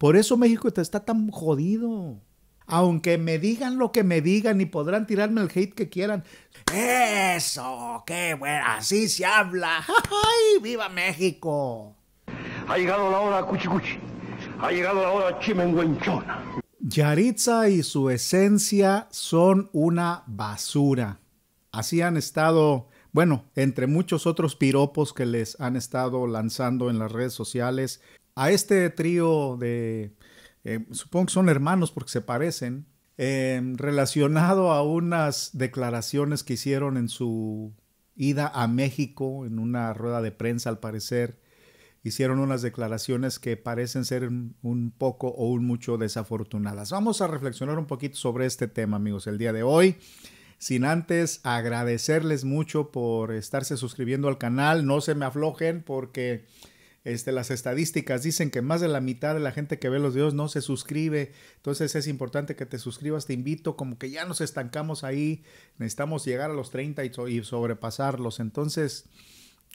Por eso México está tan jodido. Aunque me digan lo que me digan y podrán tirarme el hate que quieran. Eso, qué bueno, así se habla. ¡Ay, viva México! Ha llegado la hora cuchicuchi. Ha llegado la hora chimenguenchona. Yaritza y su esencia son una basura. Así han estado, bueno, entre muchos otros piropos que les han estado lanzando en las redes sociales, a este trío de, eh, supongo que son hermanos porque se parecen, em, relacionado a unas declaraciones que hicieron en su ida a México, en una rueda de prensa al parecer, hicieron unas declaraciones que parecen ser un poco o un mucho desafortunadas. Vamos a reflexionar un poquito sobre este tema, amigos, el día de hoy. Sin antes agradecerles mucho por estarse suscribiendo al canal, no se me aflojen porque este, las estadísticas dicen que más de la mitad de la gente que ve los videos no se suscribe. Entonces es importante que te suscribas. Te invito, como que ya nos estancamos ahí. Necesitamos llegar a los 30 y, sobrepasarlos. Entonces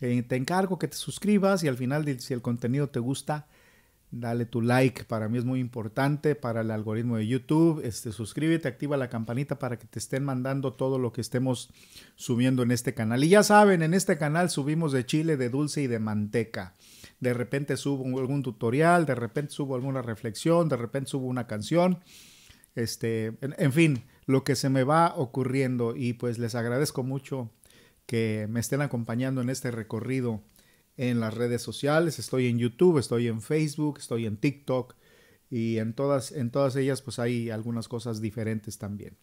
eh, te encargo que te suscribas y al final, si el contenido te gusta, dale tu like. Para mí es muy importante para el algoritmo de YouTube. Este, suscríbete, activa la campanita para que te estén mandando todo lo que estemos subiendo en este canal. Y ya saben, en este canal subimos de chile, de dulce y de manteca de repente subo algún tutorial, de repente subo alguna reflexión, de repente subo una canción, este, en, fin, lo que se me va ocurriendo y pues les agradezco mucho que me estén acompañando en este recorrido en las redes sociales, estoy en YouTube, estoy en Facebook, estoy en TikTok y en todas, en todas ellas pues hay algunas cosas diferentes también.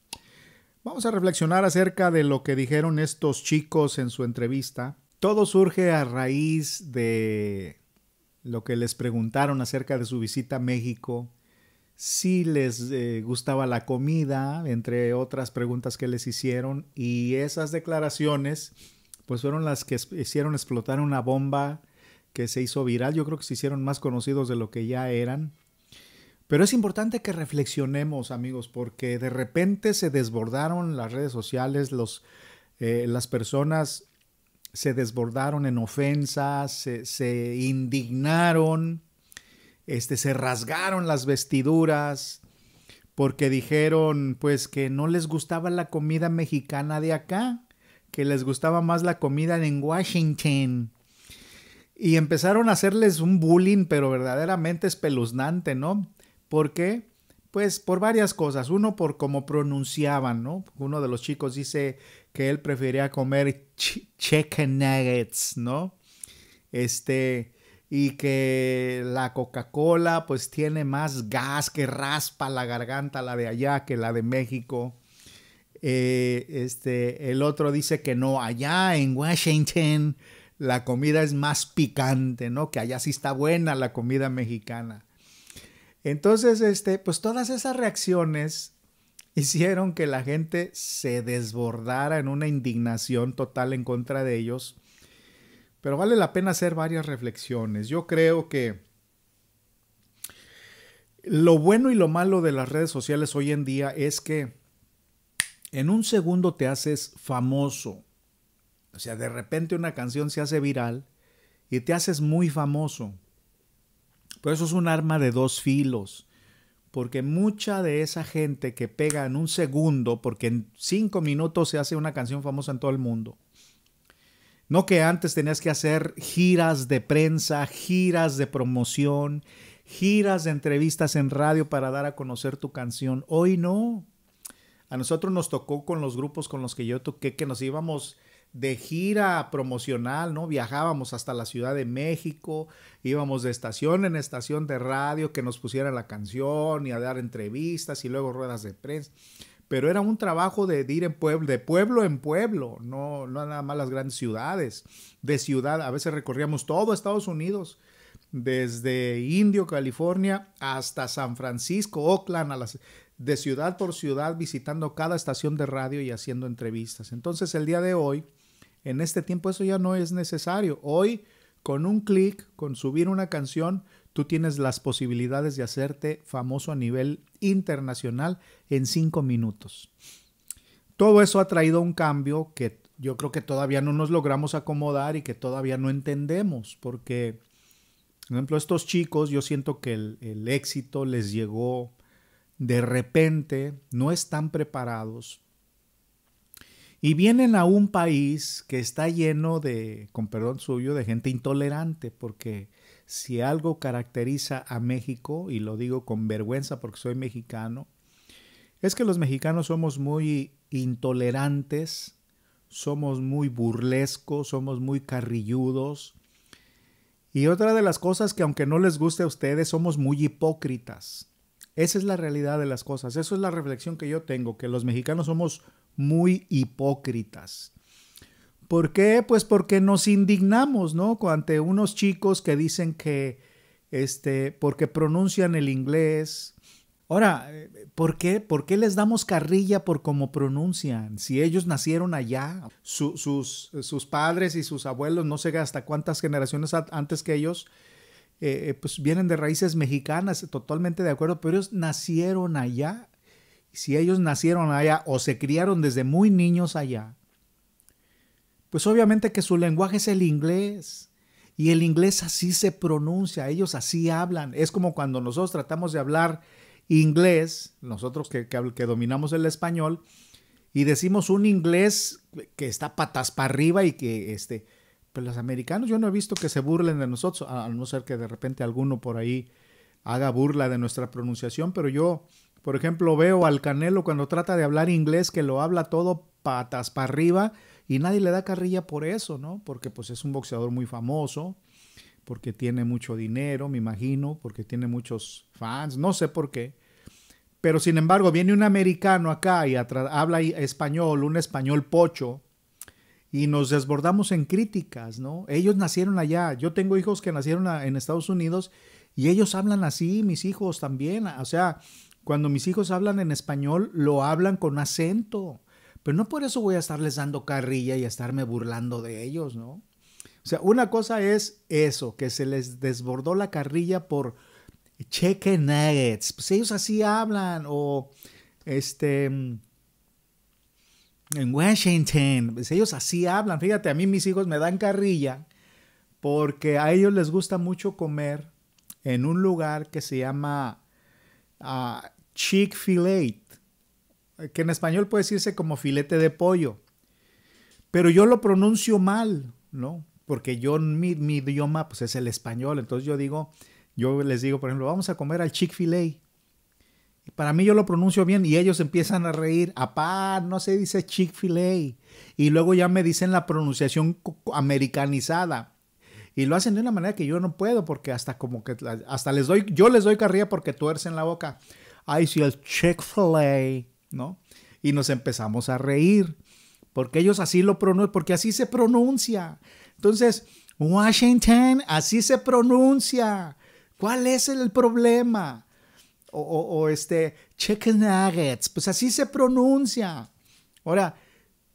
Vamos a reflexionar acerca de lo que dijeron estos chicos en su entrevista. Todo surge a raíz de lo que les preguntaron acerca de su visita a México, si les eh, gustaba la comida, entre otras preguntas que les hicieron, y esas declaraciones pues fueron las que hicieron explotar una bomba que se hizo viral, yo creo que se hicieron más conocidos de lo que ya eran. Pero es importante que reflexionemos, amigos, porque de repente se desbordaron las redes sociales, los, eh, las personas se desbordaron en ofensas, se, indignaron, este, se rasgaron las vestiduras, porque dijeron pues que no les gustaba la comida mexicana de acá, que les gustaba más la comida en Washington. Y empezaron a hacerles un bullying, pero verdaderamente espeluznante, ¿no? ¿Por qué? Pues por varias cosas. Uno, por cómo pronunciaban, ¿no? Uno de los chicos dice que él prefería comer chicken nuggets, ¿no? Este, y que la Coca-Cola pues tiene más gas que raspa la garganta, la de allá que la de México. Eh, este, el otro dice que no, allá en Washington la comida es más picante, ¿no? Que allá sí está buena la comida mexicana. Entonces, este, pues todas esas reacciones hicieron que la gente se desbordara en una indignación total en contra de ellos. Pero vale la pena hacer varias reflexiones. Yo creo que lo bueno y lo malo de las redes sociales hoy en día es que en un segundo te haces famoso. O sea, de repente una canción se hace viral y te haces muy famoso. Pero eso es un arma de dos filos. Porque mucha de esa gente que pega en un segundo, porque en cinco minutos se hace una canción famosa en todo el mundo. No que antes tenías que hacer giras de prensa, giras de promoción, giras de entrevistas en radio para dar a conocer tu canción. Hoy no. A nosotros nos tocó con los grupos con los que yo toqué que nos íbamos de gira promocional, ¿no? Viajábamos hasta la Ciudad de México, íbamos de estación en estación de radio que nos pusieran la canción y a dar entrevistas y luego ruedas de prensa. Pero era un trabajo de, ir en pueblo, de pueblo en pueblo, no, no nada más las grandes ciudades, de ciudad. A veces recorríamos todo Estados Unidos, desde Indio, California, hasta San Francisco, Oakland, de ciudad por ciudad, visitando cada estación de radio y haciendo entrevistas. Entonces el día de hoy, en este tiempo eso ya no es necesario. Hoy, con un clic, con subir una canción, tú tienes las posibilidades de hacerte famoso a nivel internacional en cinco minutos. Todo eso ha traído un cambio que yo creo que todavía no nos logramos acomodar y que todavía no entendemos, porque, por ejemplo, estos chicos, yo siento que el, el éxito les llegó de repente, no están preparados, y vienen a un país que está lleno de, con perdón suyo, de gente intolerante, porque si algo caracteriza a México, y lo digo con vergüenza porque soy mexicano, es que los mexicanos somos muy intolerantes, somos muy burlescos, somos muy carrilludos. Y otra de las cosas que aunque no les guste a ustedes, somos muy hipócritas. Esa es la realidad de las cosas, Esa es la reflexión que yo tengo, que los mexicanos somos muy hipócritas. ¿Por qué? Pues porque nos indignamos, ¿no? Ante unos chicos que dicen que, este, porque pronuncian el inglés. Ahora, ¿por qué? les damos carrilla por cómo pronuncian? Si ellos nacieron allá, sus, sus, padres y sus abuelos, no sé hasta cuántas generaciones antes que ellos, eh, eh, pues vienen de raíces mexicanas, totalmente de acuerdo, pero ellos nacieron allá si ellos nacieron allá o se criaron desde muy niños allá, pues obviamente que su lenguaje es el inglés. Y el inglés así se pronuncia, ellos así hablan. Es como cuando nosotros tratamos de hablar inglés, nosotros que, que, dominamos el español, y decimos un inglés que está patas para arriba y que este, pues los americanos yo no he visto que se burlen de nosotros, a no ser que de repente alguno por ahí haga burla de nuestra pronunciación, pero yo por ejemplo, veo al Canelo cuando trata de hablar inglés que lo habla todo patas para arriba y nadie le da carrilla por eso, ¿no? Porque pues es un boxeador muy famoso, porque tiene mucho dinero, me imagino, porque tiene muchos fans, no sé por qué. Pero sin embargo, viene un americano acá y habla español, un español pocho, y nos desbordamos en críticas, ¿no? Ellos nacieron allá, yo tengo hijos que nacieron en Estados Unidos y ellos hablan así, mis hijos también, o sea, cuando mis hijos hablan en español, lo hablan con acento. Pero no por eso voy a estarles dando carrilla y a estarme burlando de ellos, ¿no? O sea, una cosa es eso, que se les desbordó la carrilla por chicken nuggets. Pues ellos así hablan. O este. En Washington. Pues ellos así hablan. Fíjate, a mí mis hijos me dan carrilla porque a ellos les gusta mucho comer en un lugar que se llama a chick que en español puede decirse como filete de pollo, pero yo lo pronuncio mal, ¿no? Porque yo, mi, idioma, pues es el español, entonces yo digo, yo les digo, por ejemplo, vamos a comer al Chick-fil-A. Para mí yo lo pronuncio bien y ellos empiezan a reír. Apá, no se dice Chick-fil-A. Y luego ya me dicen la pronunciación americanizada. Y lo hacen de una manera que yo no puedo porque hasta como que, hasta les doy, yo les doy carrilla porque tuercen la boca. Ay, si el Chick-fil-A, ¿no? Y nos empezamos a reír porque ellos así lo pronuncian, porque así se pronuncia. Entonces, Washington, así se pronuncia. ¿Cuál es el problema? O, o, este, chicken nuggets, pues así se pronuncia. Ahora,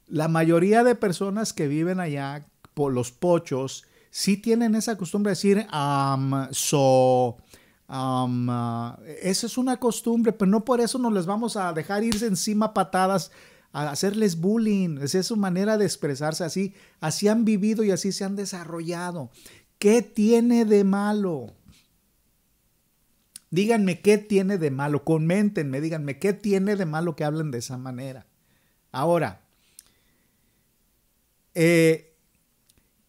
la mayoría de personas que viven allá, por los pochos, sí tienen esa costumbre de decir, so, ah, esa es una costumbre, pero no por eso nos les vamos a dejar irse encima patadas, a hacerles bullying. Esa es su manera de expresarse así. Así han vivido y así se han desarrollado. ¿Qué tiene de malo? Díganme qué tiene de malo, coméntenme, díganme qué tiene de malo que hablen de esa manera. Ahora, eh,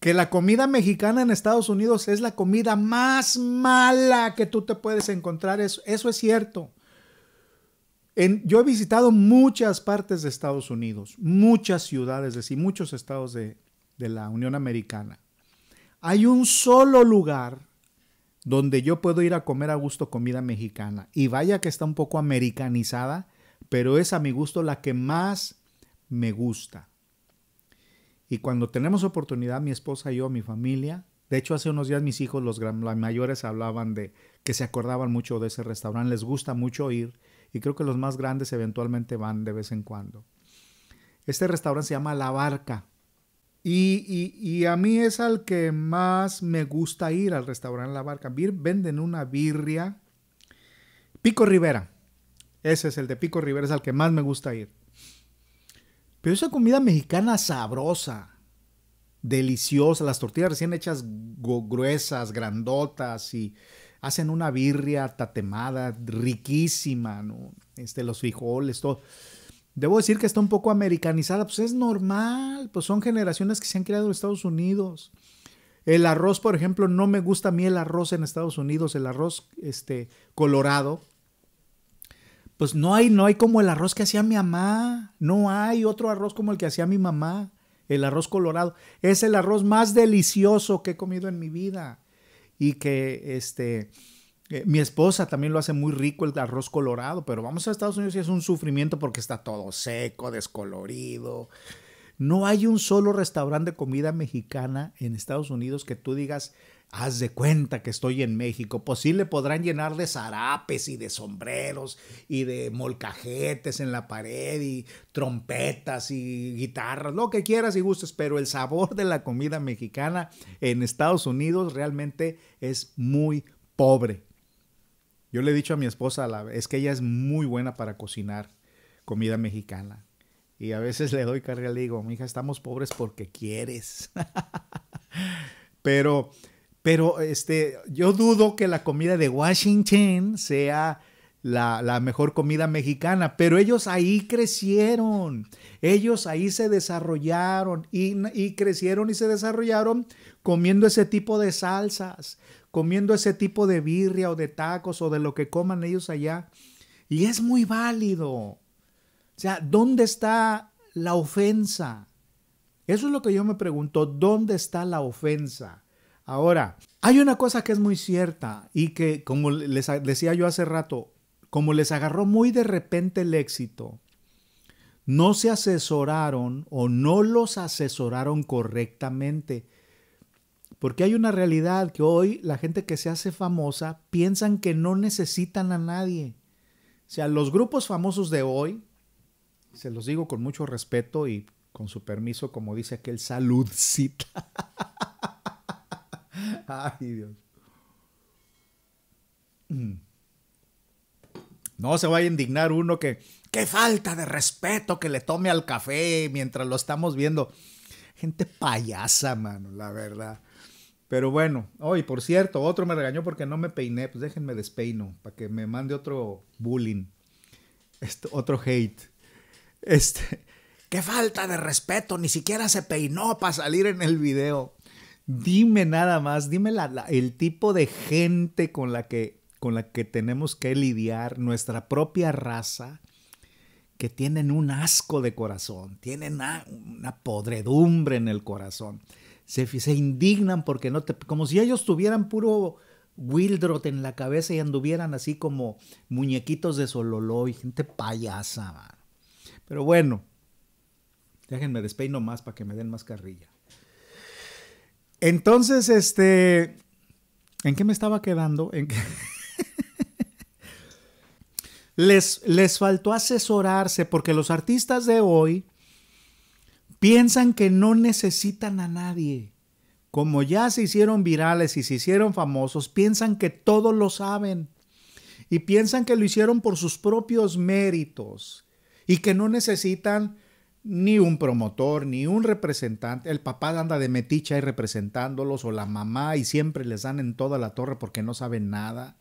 que la comida mexicana en Estados Unidos es la comida más mala que tú te puedes encontrar. Eso, es cierto. yo he visitado muchas partes de Estados Unidos, muchas ciudades, es decir, muchos estados de, de la Unión Americana. Hay un solo lugar donde yo puedo ir a comer a gusto comida mexicana. Y vaya que está un poco americanizada, pero es a mi gusto la que más me gusta. Y cuando tenemos oportunidad, mi esposa, y yo, mi familia, de hecho hace unos días mis hijos, los, mayores, hablaban de que se acordaban mucho de ese restaurante, les gusta mucho ir y creo que los más grandes eventualmente van de vez en cuando. Este restaurante se llama La Barca y, y a mí es al que más me gusta ir al restaurante La Barca. Venden una birria. Pico Rivera. Ese es el de Pico Rivera, es al que más me gusta ir. Pero esa comida mexicana sabrosa, deliciosa, las tortillas recién hechas gruesas, grandotas y hacen una birria tatemada riquísima, ¿no? Este, los frijoles, todo. Debo decir que está un poco americanizada, pues es normal, pues son generaciones que se han creado en Estados Unidos. El arroz, por ejemplo, no me gusta a mí el arroz en Estados Unidos, el arroz este colorado, pues no hay, no hay como el arroz que hacía mi mamá. No hay otro arroz como el que hacía mi mamá. El arroz colorado. Es el arroz más delicioso que he comido en mi vida. Y que este. Eh, mi esposa también lo hace muy rico el arroz colorado, pero vamos a Estados Unidos y es un sufrimiento porque está todo seco, descolorido. No hay un solo restaurante de comida mexicana en Estados Unidos que tú digas, Haz de cuenta que estoy en México. Pues sí le podrán llenar de zarapes y de sombreros y de molcajetes en la pared y trompetas y guitarras, lo que quieras y gustes, pero el sabor de la comida mexicana en Estados Unidos realmente es muy pobre. Yo le he dicho a mi esposa, es que ella es muy buena para cocinar comida mexicana. Y a veces le doy carga y le digo, mija, estamos pobres porque quieres. pero pero este, yo dudo que la comida de Washington sea la, mejor comida mexicana, pero ellos ahí crecieron, ellos ahí se desarrollaron y, y crecieron y se desarrollaron comiendo ese tipo de salsas, comiendo ese tipo de birria o de tacos o de lo que coman ellos allá. Y es muy válido. O sea, ¿dónde está la ofensa? Eso es lo que yo me pregunto, ¿dónde está la ofensa? Ahora, hay una cosa que es muy cierta y que, como les decía yo hace rato, como les agarró muy de repente el éxito, no se asesoraron o no los asesoraron correctamente. Porque hay una realidad que hoy la gente que se hace famosa piensan que no necesitan a nadie. O sea, los grupos famosos de hoy, se los digo con mucho respeto y con su permiso, como dice aquel saludcita. Ay, Dios. Mm. No se vaya a indignar uno que, qué falta de respeto que le tome al café mientras lo estamos viendo. Gente payasa, mano, la verdad. Pero bueno, hoy, por cierto, otro me regañó porque no me peiné. Pues déjenme despeino para que me mande otro bullying, este, otro hate. Este, qué falta de respeto, ni siquiera se peinó para salir en el video. Dime nada más, dime el tipo de gente con la, que, con la que tenemos que lidiar, nuestra propia raza, que tienen un asco de corazón, tienen una, podredumbre en el corazón. Se, indignan porque no te... como si ellos tuvieran puro Wildrot en la cabeza y anduvieran así como muñequitos de y gente payasa. Pero bueno, déjenme despeino más para que me den más carrilla. Entonces, este, ¿en qué me estaba quedando? ¿En les, les faltó asesorarse porque los artistas de hoy piensan que no necesitan a nadie. Como ya se hicieron virales y se hicieron famosos, piensan que todos lo saben y piensan que lo hicieron por sus propios méritos y que no necesitan ni un promotor, ni un representante. El papá anda de meticha y representándolos o la mamá y siempre les dan en toda la torre porque no saben nada.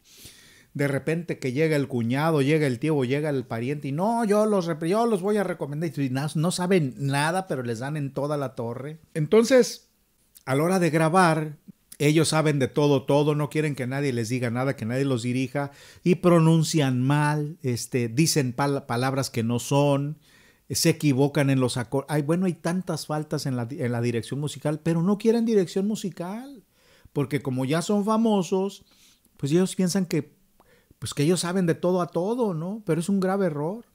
De repente que llega el cuñado, llega el tío llega el pariente y no, yo los, los voy a recomendar. Y no, saben nada, pero les dan en toda la torre. Entonces, a la hora de grabar, ellos saben de todo, todo, no quieren que nadie les diga nada, que nadie los dirija y pronuncian mal, este, dicen palabras que no son, se equivocan en los acordes. Ay, bueno, hay tantas faltas en la, dirección musical, pero no quieren dirección musical, porque como ya son famosos, pues ellos piensan que, pues que ellos saben de todo a todo, ¿no? Pero es un grave error.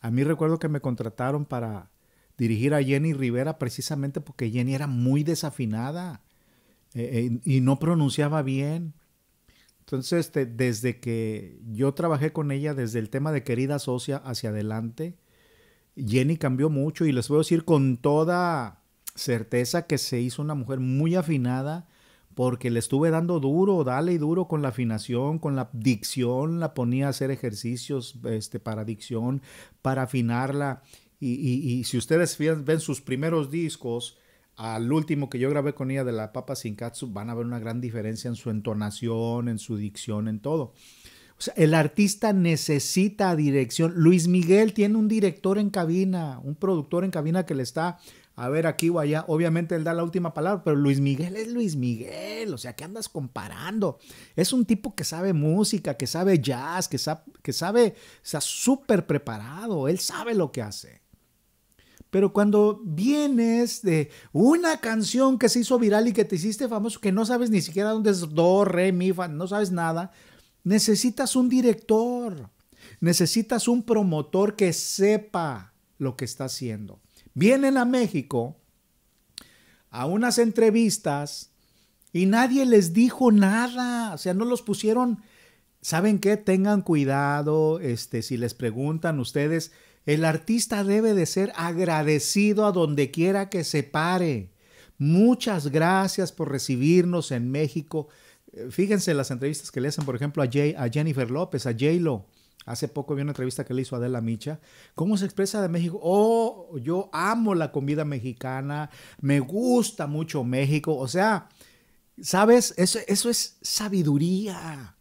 A mí recuerdo que me contrataron para dirigir a Jenny Rivera precisamente porque Jenny era muy desafinada eh, eh, y no pronunciaba bien. Entonces, este, desde que yo trabajé con ella, desde el tema de querida socia hacia adelante, Jenny cambió mucho y les puedo decir con toda certeza que se hizo una mujer muy afinada porque le estuve dando duro, dale y duro con la afinación, con la dicción, la ponía a hacer ejercicios este, para dicción, para afinarla. Y, si ustedes ven sus primeros discos, al último que yo grabé con ella de la Papa sin katsu van a ver una gran diferencia en su entonación, en su dicción, en todo el artista necesita dirección. Luis Miguel tiene un director en cabina, un productor en cabina que le está a ver aquí o allá. Obviamente él da la última palabra, pero Luis Miguel es Luis Miguel. O sea, ¿qué andas comparando? Es un tipo que sabe música, que sabe jazz, que sabe, que sabe, sea, súper preparado. Él sabe lo que hace. Pero cuando vienes de una canción que se hizo viral y que te hiciste famoso, que no sabes ni siquiera dónde es do, re, mi, fa, no sabes nada, Necesitas un director, necesitas un promotor que sepa lo que está haciendo. Vienen a México a unas entrevistas y nadie les dijo nada, o sea, no los pusieron, ¿saben qué? Tengan cuidado, este, si les preguntan ustedes, el artista debe de ser agradecido a donde quiera que se pare. Muchas gracias por recibirnos en México. Eh, fíjense las entrevistas que le hacen, por ejemplo, a, a Jennifer López, a J-Lo. Hace poco vi una entrevista que le hizo a Adela Micha. ¿Cómo se expresa de México? Oh, yo amo la comida mexicana, me gusta mucho México. O sea, ¿sabes? Eso, eso es sabiduría.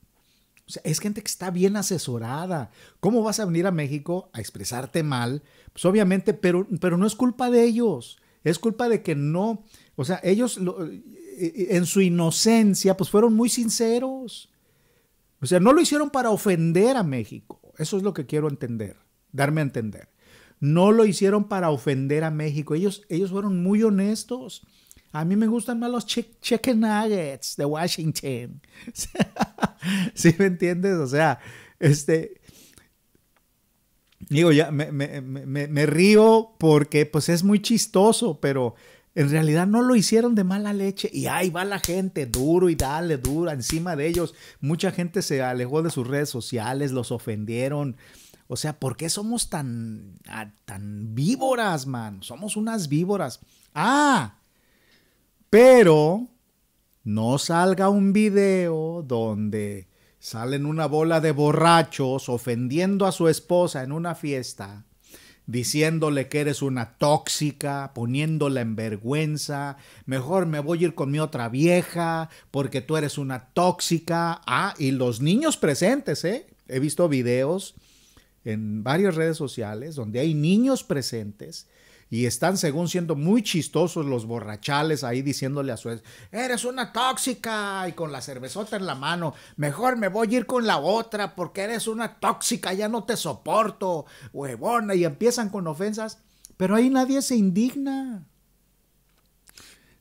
O sea, es gente que está bien asesorada. ¿Cómo vas a venir a México a expresarte mal? Pues obviamente, pero, pero no es culpa de ellos. Es culpa de que no. O sea, ellos, eh, en su inocencia, pues fueron muy sinceros. O sea, no lo hicieron para ofender a México. Eso es lo que quiero entender, darme a entender. No lo hicieron para ofender a México. Ellos, ellos fueron muy honestos. A mí me gustan más los chicken nuggets de Washington. ¿Sí me entiendes? O sea, este... Digo, ya me, me, me, me río porque pues es muy chistoso, pero en realidad no lo hicieron de mala leche y ahí va la gente duro y dale, duro encima de ellos. Mucha gente se alejó de sus redes sociales, los ofendieron. O sea, ¿por qué somos tan, ah, tan víboras, man? Somos unas víboras. Ah, pero no salga un video donde salen una bola de borrachos ofendiendo a su esposa en una fiesta diciéndole que eres una tóxica, poniéndola en vergüenza, mejor me voy a ir con mi otra vieja porque tú eres una tóxica. Ah, y los niños presentes, ¿eh? He visto videos en varias redes sociales donde hay niños presentes y están según siendo muy chistosos los borrachales ahí diciéndole a su eres una tóxica y con la cervezota en la mano, mejor me voy a ir con la otra porque eres una tóxica, ya no te soporto, huevona, y empiezan con ofensas, pero ahí nadie se indigna.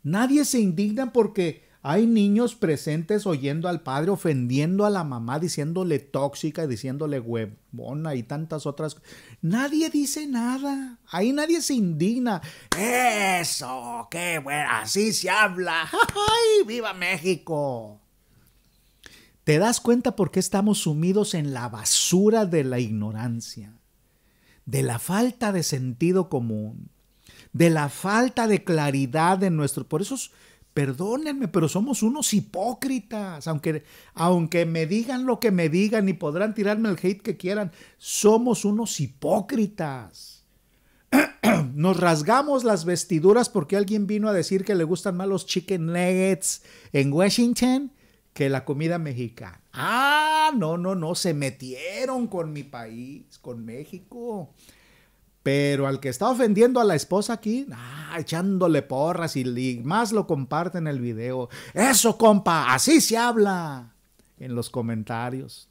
Nadie se indigna porque hay niños presentes oyendo al padre, ofendiendo a la mamá, diciéndole tóxica, diciéndole huevona y tantas otras. Nadie dice nada. Ahí nadie se indigna. Eso, qué bueno, así se habla. ¡Ay, viva México! ¿Te das cuenta por qué estamos sumidos en la basura de la ignorancia? De la falta de sentido común, de la falta de claridad en nuestro... Por eso perdónenme, pero somos unos hipócritas, aunque, aunque me digan lo que me digan y podrán tirarme el hate que quieran, somos unos hipócritas. Nos rasgamos las vestiduras porque alguien vino a decir que le gustan más los chicken nuggets en Washington que la comida mexicana. Ah, no, no, no, se metieron con mi país, con México. Pero al que está ofendiendo a la esposa aquí, ah, echándole porras y, más lo comparte en el video. Eso, compa, así se habla en los comentarios.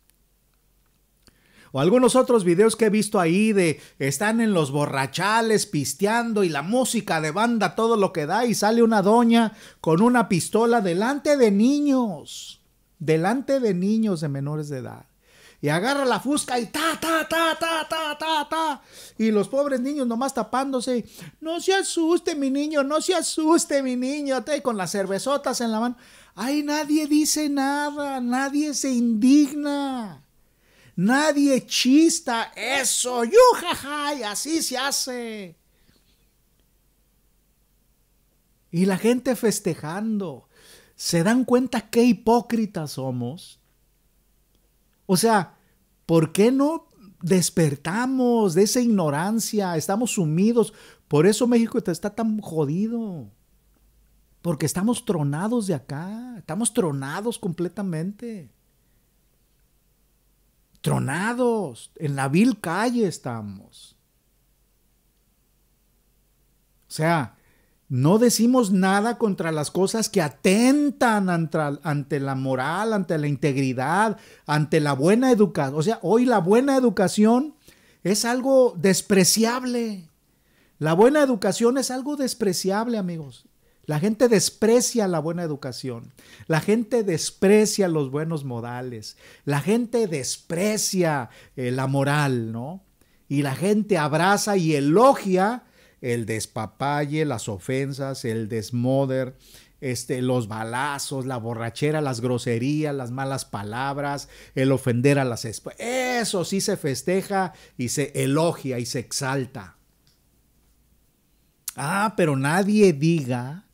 O algunos otros videos que he visto ahí de están en los borrachales pisteando y la música de banda todo lo que da y sale una doña con una pistola delante de niños, delante de niños de menores de edad y agarra la fusca y ta, ta, ta, ta, ta, ta, ta. Y los pobres niños nomás tapándose. No se asuste, mi niño, no se asuste, mi niño. con las cervezotas en la mano. Ay, nadie dice nada, nadie se indigna. Nadie chista eso, yujajay, y así se hace. Y la gente festejando. ¿Se dan cuenta qué hipócritas somos? O sea, ¿por qué no despertamos de esa ignorancia? Estamos sumidos. Por eso México está tan jodido. Porque estamos tronados de acá. Estamos tronados completamente. Tronados. En la vil calle estamos. O sea, no decimos nada contra las cosas que atentan ante, la moral, ante la integridad, ante la buena educación. O sea, hoy la buena educación es algo despreciable. La buena educación es algo despreciable, amigos. La gente desprecia la buena educación. La gente desprecia los buenos modales. La gente desprecia eh, la moral, ¿no? Y la gente abraza y elogia el despapalle, las ofensas, el desmoder, este, los balazos, la borrachera, las groserías, las malas palabras, el ofender a las Eso sí se festeja y se elogia y se exalta. Ah, pero nadie diga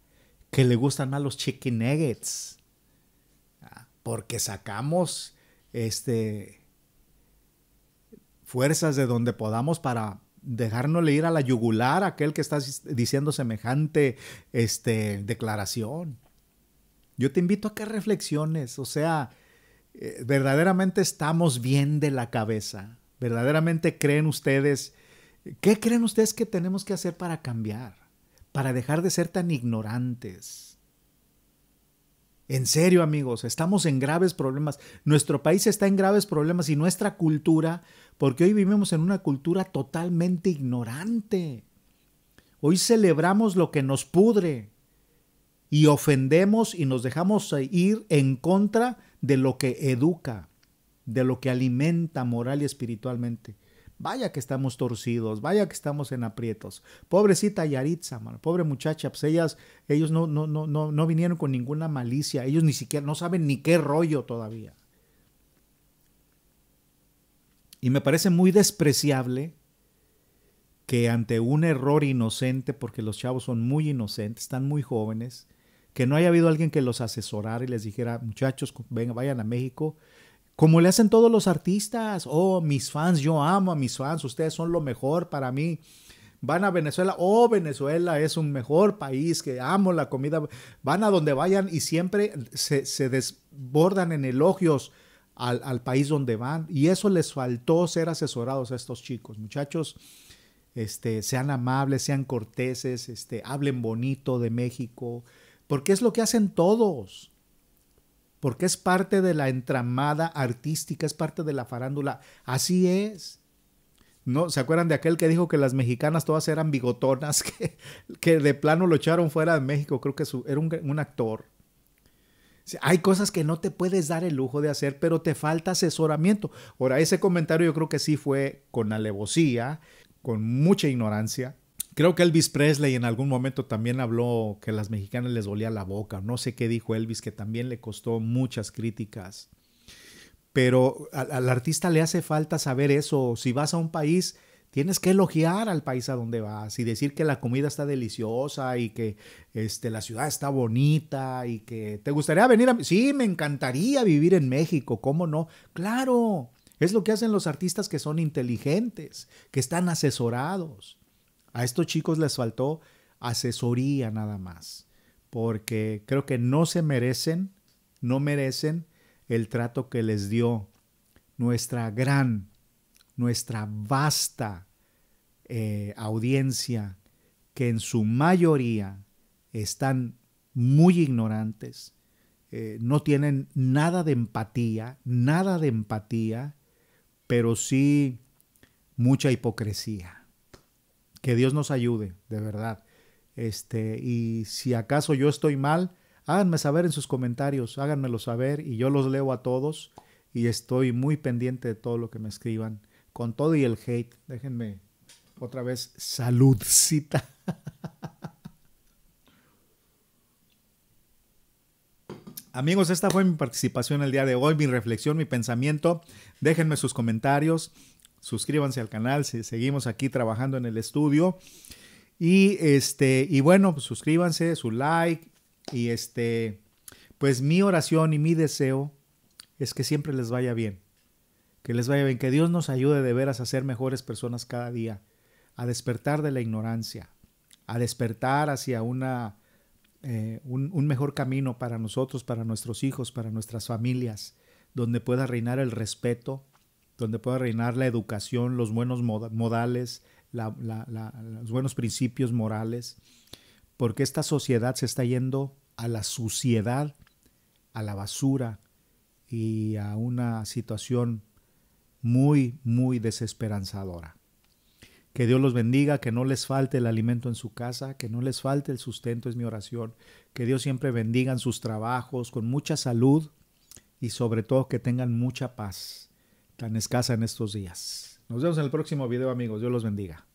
que le gustan más los chicken nuggets. Ah, porque sacamos este, fuerzas de donde podamos para dejarnos ir a la yugular aquel que está diciendo semejante este, declaración. Yo te invito a que reflexiones, o sea, eh, verdaderamente estamos bien de la cabeza, verdaderamente creen ustedes, ¿qué creen ustedes que tenemos que hacer para cambiar? Para dejar de ser tan ignorantes en serio, amigos, estamos en graves problemas. Nuestro país está en graves problemas y nuestra cultura, porque hoy vivimos en una cultura totalmente ignorante. Hoy celebramos lo que nos pudre y ofendemos y nos dejamos eh, ir en contra de lo que educa, de lo que alimenta moral y espiritualmente. Vaya que estamos torcidos, vaya que estamos en aprietos. Pobrecita Yaritza, pobre muchacha, pues ellos no, no, no, no, vinieron con ninguna malicia, ellos ni siquiera, no saben ni qué rollo todavía. Y me parece muy despreciable que ante un error inocente, porque los chavos son muy inocentes, están muy jóvenes, que no haya habido alguien que los asesorara y les dijera, muchachos, vengan, vayan a México como le hacen todos los artistas, oh, mis fans, yo amo a mis fans, ustedes son lo mejor para mí. Van a Venezuela, oh, Venezuela es un mejor país, que amo la comida. Van a donde vayan y siempre se, desbordan en elogios al, país donde van. Y eso les faltó ser asesorados a estos chicos. Muchachos, este, sean amables, sean corteses, este, hablen bonito de México, porque es lo que hacen todos porque es parte de la entramada artística, es parte de la farándula. Así es. ¿No? ¿Se acuerdan de aquel que dijo que las mexicanas todas eran bigotonas, que, de plano lo echaron fuera de México? Creo que era un, un actor. Hay cosas que no te puedes dar el lujo de hacer, pero te falta asesoramiento. Ahora, ese comentario yo creo que sí fue con alevosía, con mucha ignorancia, Creo que Elvis Presley en algún momento también habló que a las mexicanas les dolía la boca. No sé qué dijo Elvis, que también le costó muchas críticas. Pero al, artista le hace falta saber eso. Si vas a un país, tienes que elogiar al país a donde vas y decir que la comida está deliciosa y que este, la ciudad está bonita y que te gustaría venir a... Sí, me encantaría vivir en México, ¿cómo no? Claro, es lo que hacen los artistas que son inteligentes, que están asesorados. A estos chicos les faltó asesoría nada más, porque creo que no se merecen, no merecen el trato que les dio nuestra gran, nuestra vasta eh, audiencia, que en su mayoría están muy ignorantes, eh, no tienen nada de empatía, nada de empatía, pero sí mucha hipocresía que Dios nos ayude, de verdad. Este, y si acaso yo estoy mal, háganme saber en sus comentarios, háganmelo saber y yo los leo a todos y estoy muy pendiente de todo lo que me escriban. Con todo y el hate, déjenme otra vez saludcita. Amigos, esta fue mi participación el día de hoy, mi reflexión, mi pensamiento. Déjenme sus comentarios suscríbanse al canal, si seguimos aquí trabajando en el estudio. Y este, y bueno, pues, suscríbanse, su like y este, pues mi oración y mi deseo es que siempre les vaya bien. Que les vaya bien, que Dios nos ayude de veras a ser mejores personas cada día, a despertar de la ignorancia, a despertar hacia una, eh, un mejor camino para nosotros, para nuestros hijos, para nuestras familias, donde pueda reinar el respeto, donde pueda reinar la educación, los buenos modales, los buenos principios morales, porque esta sociedad se está yendo a la suciedad, a la basura y a una situación muy, muy desesperanzadora. Que Dios los bendiga, que no les falte el alimento en su casa, que no les falte el sustento, es mi oración. Que Dios siempre bendiga sus trabajos con mucha salud y sobre todo que tengan mucha paz tan escasa en estos días. Nos vemos en el próximo video amigos, Dios los bendiga.